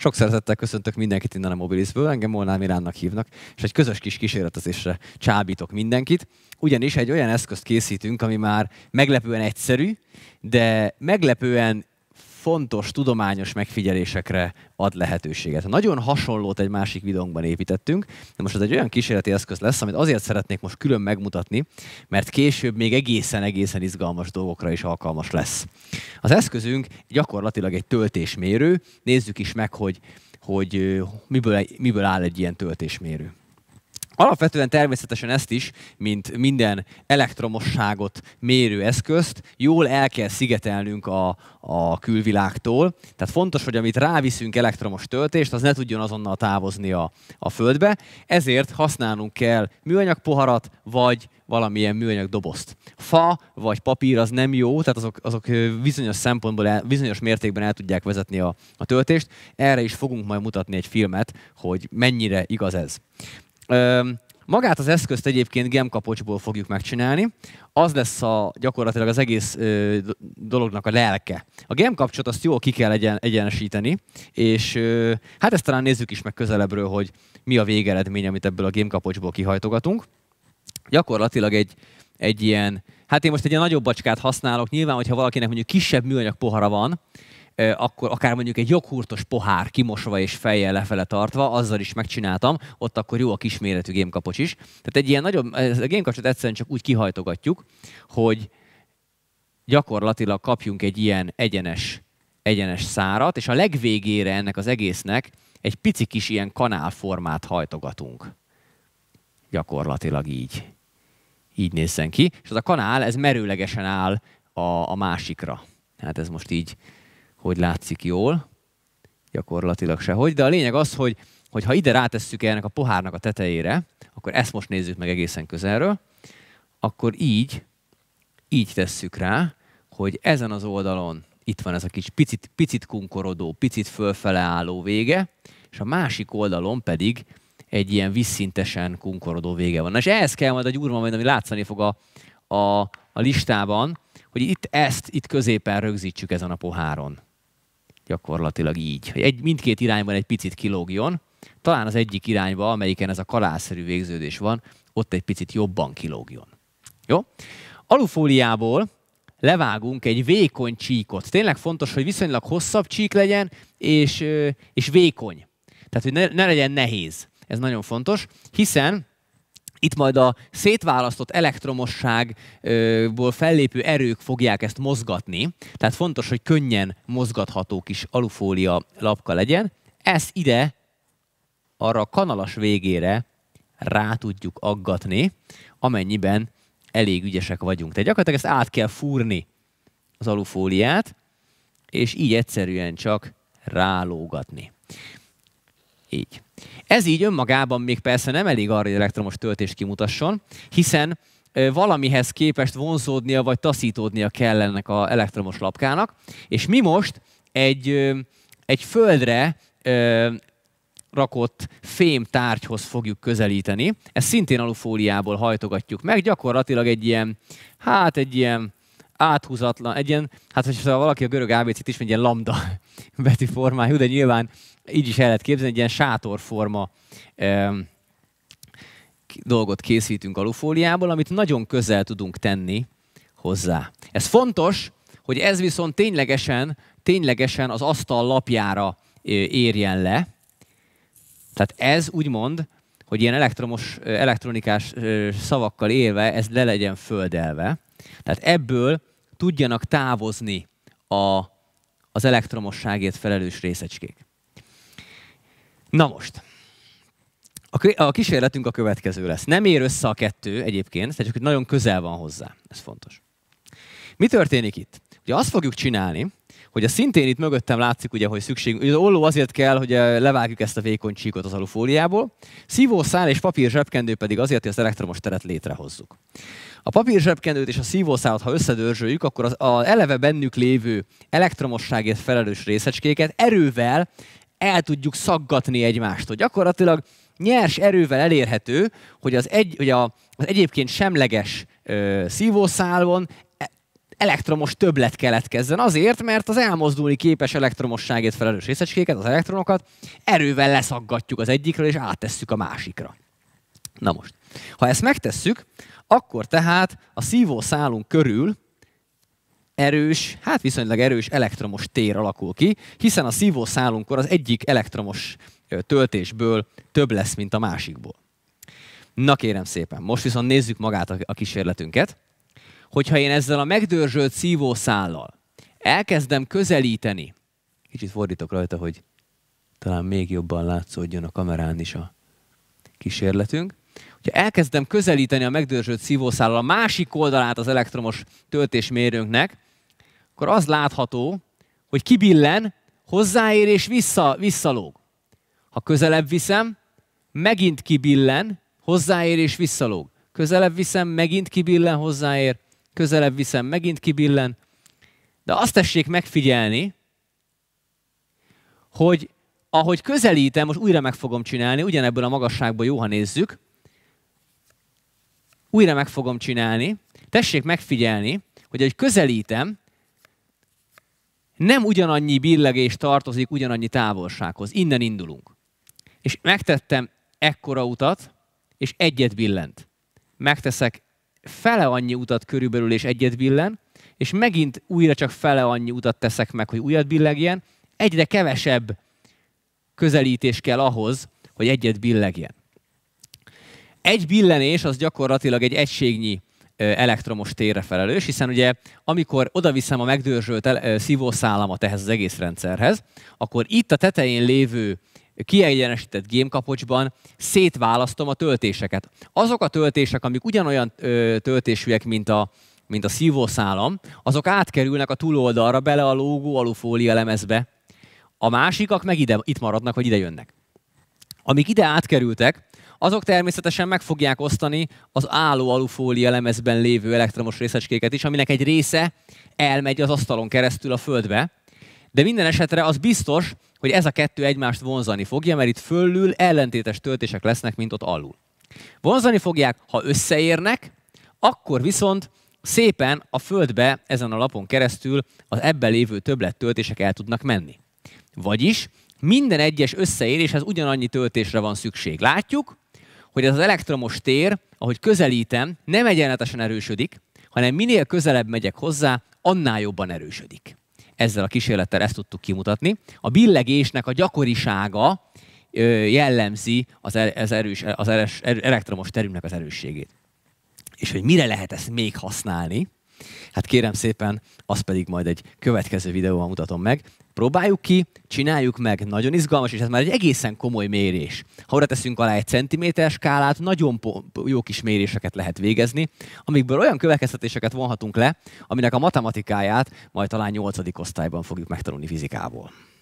Sok szeretettel köszöntök mindenkit innen a Mobilisből, engem Molnár Miránnak hívnak, és egy közös kis kísérletezésre csábítok mindenkit, ugyanis egy olyan eszközt készítünk, ami már meglepően egyszerű, de meglepően fontos tudományos megfigyelésekre ad lehetőséget. Nagyon hasonlót egy másik videónkban építettünk, de most ez egy olyan kísérleti eszköz lesz, amit azért szeretnék most külön megmutatni, mert később még egészen-egészen izgalmas dolgokra is alkalmas lesz. Az eszközünk gyakorlatilag egy töltésmérő. Nézzük is meg, hogy, hogy miből, miből áll egy ilyen töltésmérő. Alapvetően természetesen ezt is, mint minden elektromosságot mérő eszközt, jól el kell szigetelnünk a, a külvilágtól. Tehát fontos, hogy amit ráviszünk elektromos töltést, az ne tudjon azonnal távozni a, a földbe. Ezért használnunk kell műanyag poharat, vagy valamilyen műanyag dobozt. Fa vagy papír az nem jó, tehát azok, azok bizonyos szempontból, el, bizonyos mértékben el tudják vezetni a, a töltést. Erre is fogunk majd mutatni egy filmet, hogy mennyire igaz ez. Magát az eszközt egyébként gemkapocsból fogjuk megcsinálni. Az lesz a, gyakorlatilag az egész ö, dolognak a lelke. A gemkapcsot azt jól ki kell egyen, egyenesíteni, és ö, hát ezt talán nézzük is meg közelebbről, hogy mi a végeredmény, amit ebből a gemkapocsból kihajtogatunk. Gyakorlatilag egy, egy ilyen, hát én most egy ilyen nagyobb bacskát használok, nyilván, hogyha valakinek mondjuk kisebb műanyag pohara van, akkor akár mondjuk egy joghurtos pohár kimosva és fejjel lefele tartva, azzal is megcsináltam, ott akkor jó a kisméretű gémkapocs is. Tehát egy ilyen nagyobb, a gémkapocsot egyszerűen csak úgy kihajtogatjuk, hogy gyakorlatilag kapjunk egy ilyen egyenes, egyenes szárat, és a legvégére ennek az egésznek egy pici kis ilyen kanálformát hajtogatunk. Gyakorlatilag így. Így nézzen ki. És az a kanál, ez merőlegesen áll a, a másikra. Hát ez most így hogy látszik jól, gyakorlatilag sehogy, de a lényeg az, hogy, hogy ha ide rátesszük ennek a pohárnak a tetejére, akkor ezt most nézzük meg egészen közelről, akkor így, így tesszük rá, hogy ezen az oldalon itt van ez a kis picit, picit kunkorodó, picit fölfele álló vége, és a másik oldalon pedig egy ilyen visszintesen kunkorodó vége van. Na, és ehhez kell majd a gyurma, majd, ami látszani fog a, a, a listában, hogy itt ezt itt középen rögzítsük ezen a poháron gyakorlatilag így. Egy, mindkét irányban egy picit kilógjon, talán az egyik irányba, amelyiken ez a kalászerű végződés van, ott egy picit jobban kilógjon. Jó? Alufóliából levágunk egy vékony csíkot. Tényleg fontos, hogy viszonylag hosszabb csík legyen, és, és vékony. Tehát, hogy ne, ne legyen nehéz. Ez nagyon fontos, hiszen itt majd a szétválasztott elektromosságból fellépő erők fogják ezt mozgatni, tehát fontos, hogy könnyen mozgatható kis alufólia lapka legyen. Ezt ide, arra a kanalas végére rá tudjuk aggatni, amennyiben elég ügyesek vagyunk. Tehát gyakorlatilag ezt át kell fúrni az alufóliát, és így egyszerűen csak rálógatni. Így. Ez így önmagában még persze nem elég arra, hogy elektromos töltést kimutasson, hiszen valamihez képest vonzódnia vagy taszítódnia kell ennek az elektromos lapkának, és mi most egy, egy földre rakott fém tárgyhoz fogjuk közelíteni. Ezt szintén alufóliából hajtogatjuk meg, gyakorlatilag egy ilyen, hát egy ilyen áthúzatlan, egy ilyen, hát ha szóval valaki a görög ABC-t is, egy ilyen lambda beti formájú, de nyilván így is el lehet képzelni, egy ilyen sátorforma dolgot készítünk alufóliából, amit nagyon közel tudunk tenni hozzá. Ez fontos, hogy ez viszont ténylegesen, ténylegesen az asztal lapjára érjen le. Tehát ez úgymond, hogy ilyen elektromos, elektronikás szavakkal élve, ez le legyen földelve. Tehát ebből tudjanak távozni a, az elektromosságért felelős részecskék. Na most, a kísérletünk a következő lesz. Nem ér össze a kettő egyébként, tehát csak nagyon közel van hozzá. Ez fontos. Mi történik itt? Ugye azt fogjuk csinálni, hogy a szintén itt mögöttem látszik, ugye, hogy szükség, az olló azért kell, hogy eh, levágjuk ezt a vékony csíkot az alufóliából, szívószál és papír zsebkendő pedig azért, hogy az elektromos teret létrehozzuk. A papír zsebkendőt és a szívószálat, ha összedörzsöljük, akkor az, az eleve bennük lévő elektromosságért felelős részecskéket erővel el tudjuk szaggatni egymástól. Gyakorlatilag nyers erővel elérhető, hogy az, egy, hogy a, az egyébként semleges ö, szívószálon elektromos többlet keletkezzen. Azért, mert az elmozdulni képes elektromosságért felelős részecskéket, az elektronokat erővel leszaggatjuk az egyikről, és áttesszük a másikra. Na most, ha ezt megtesszük, akkor tehát a szálunk körül erős, hát viszonylag erős elektromos tér alakul ki, hiszen a szívószálunkon az egyik elektromos töltésből több lesz, mint a másikból. Na kérem szépen, most viszont nézzük magát a kísérletünket hogyha én ezzel a megdörzsölt szívószállal elkezdem közelíteni, kicsit fordítok rajta, hogy talán még jobban látszódjon a kamerán is a kísérletünk, hogyha elkezdem közelíteni a megdörzsölt szívószállal a másik oldalát az elektromos töltésmérőnknek, akkor az látható, hogy kibillen, hozzáér és vissza, visszalóg. Ha közelebb viszem, megint kibillen, hozzáér és visszalóg. Közelebb viszem, megint kibillen, hozzáér, közelebb viszem, megint kibillen. De azt tessék megfigyelni, hogy ahogy közelítem, most újra meg fogom csinálni, ugyanebből a magasságból jó, ha nézzük, újra meg fogom csinálni, tessék megfigyelni, hogy ahogy közelítem, nem ugyanannyi billegés tartozik ugyanannyi távolsághoz. Innen indulunk. És megtettem ekkora utat, és egyet billent. Megteszek fele annyi utat körülbelül és egyet billen, és megint újra csak fele annyi utat teszek meg, hogy újat billegjen, egyre kevesebb közelítés kell ahhoz, hogy egyet billegjen. Egy billenés az gyakorlatilag egy egységnyi elektromos térre felelős, hiszen ugye amikor odaviszem a megdörzsölt szívószálamat ehhez az egész rendszerhez, akkor itt a tetején lévő kiegyenesített gémkapocsban szétválasztom a töltéseket. Azok a töltések, amik ugyanolyan ö, töltésűek, mint a, mint a szívószálam, azok átkerülnek a túloldalra bele a lógó alufólia lemezbe. A másikak meg ide, itt maradnak, vagy ide jönnek. Amik ide átkerültek, azok természetesen meg fogják osztani az álló alufólia lemezben lévő elektromos részecskéket is, aminek egy része elmegy az asztalon keresztül a földbe, de minden esetre az biztos, hogy ez a kettő egymást vonzani fogja, mert itt fölül ellentétes töltések lesznek, mint ott alul. Vonzani fogják, ha összeérnek, akkor viszont szépen a Földbe ezen a lapon keresztül az ebben lévő töltések el tudnak menni. Vagyis minden egyes összeéréshez ugyanannyi töltésre van szükség. Látjuk, hogy ez az elektromos tér, ahogy közelítem, nem egyenletesen erősödik, hanem minél közelebb megyek hozzá, annál jobban erősödik ezzel a kísérlettel ezt tudtuk kimutatni. A billegésnek a gyakorisága jellemzi az, er, az, erős, az eres, er-, elektromos terünknek az erősségét. És hogy mire lehet ezt még használni, hát kérem szépen, azt pedig majd egy következő videóban mutatom meg. Próbáljuk ki, csináljuk meg, nagyon izgalmas, és ez már egy egészen komoly mérés. Ha oda teszünk alá egy centiméter skálát, nagyon jó kis méréseket lehet végezni, amikből olyan következtetéseket vonhatunk le, aminek a matematikáját majd talán 8. osztályban fogjuk megtanulni fizikából.